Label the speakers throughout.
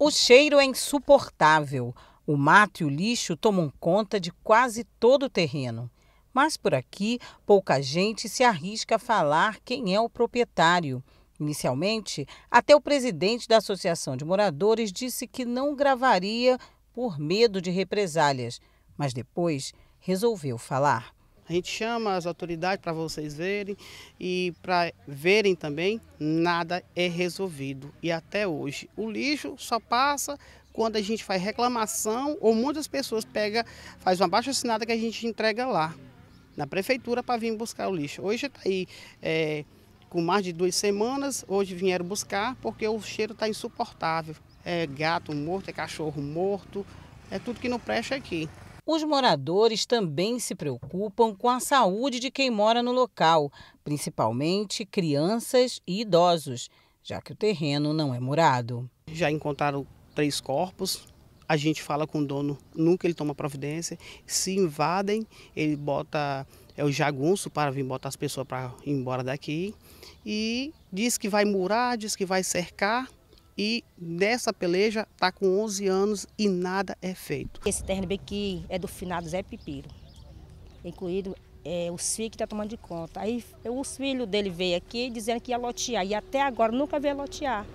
Speaker 1: O cheiro é insuportável. O mato e o lixo tomam conta de quase todo o terreno. Mas por aqui, pouca gente se arrisca a falar quem é o proprietário. Inicialmente, até o presidente da Associação de Moradores disse que não gravaria por medo de represálias, mas depois
Speaker 2: resolveu falar. A gente chama as autoridades para vocês verem e para verem também, nada é resolvido. E até hoje, o lixo só passa quando a gente faz reclamação ou muitas pessoas pega, faz uma baixa assinada que a gente entrega lá na prefeitura para vir buscar o lixo. Hoje está aí é, com mais de duas semanas, hoje vieram buscar porque o cheiro está insuportável. É gato morto, é cachorro morto, é tudo que não presta aqui. Os moradores
Speaker 1: também se preocupam com a saúde de quem mora no local, principalmente crianças e idosos, já que o terreno não é morado. Já encontraram
Speaker 2: três corpos. A gente fala com o dono, nunca ele toma providência. Se invadem, ele bota é o jagunço para vir botar as pessoas para ir embora daqui. E diz que vai murar, diz que vai cercar, e nessa peleja está com
Speaker 3: 11 anos e nada é feito. Esse terreno aqui é do finado Zé Pipiro, incluído é, os filhos que tá tomando de conta. Aí os filhos dele veio aqui dizendo que ia lotear e até agora nunca veio lotear.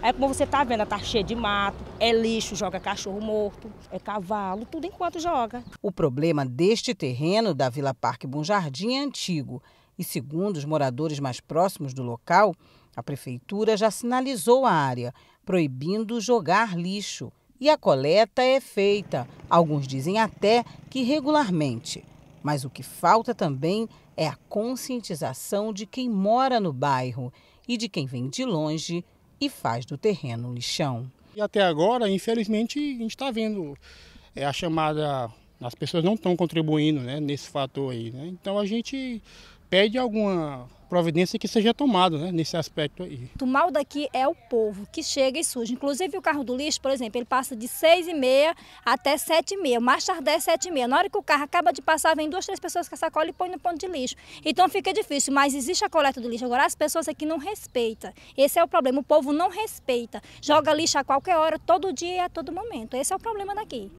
Speaker 3: Aí como você está vendo, está cheio de mato, é lixo, joga cachorro morto, é cavalo, tudo enquanto joga.
Speaker 1: O problema deste terreno da Vila Parque Bom Jardim é antigo e segundo os moradores mais próximos do local, a prefeitura já sinalizou a área, proibindo jogar lixo, e a coleta é feita, alguns dizem até que regularmente. Mas o que falta também é a conscientização de quem mora no bairro e de quem vem de longe e faz do terreno lixão.
Speaker 4: E até agora, infelizmente, a gente está vendo é, a chamada. As pessoas não estão contribuindo né, nesse fator aí. Né? Então a gente pede alguma providência que seja tomada né, nesse aspecto aí.
Speaker 5: O mal daqui é o povo que chega e suja. Inclusive o carro do lixo, por exemplo, ele passa de 6 e meia até 7 e meia, mais tardar é 7 e meia. Na hora que o carro acaba de passar, vem duas, três pessoas com a sacola e põe no ponto de lixo. Então fica difícil, mas existe a coleta do lixo. Agora as pessoas aqui não respeitam. Esse é o problema, o povo não respeita. Joga lixo a qualquer hora, todo dia e a todo momento. Esse é o problema daqui.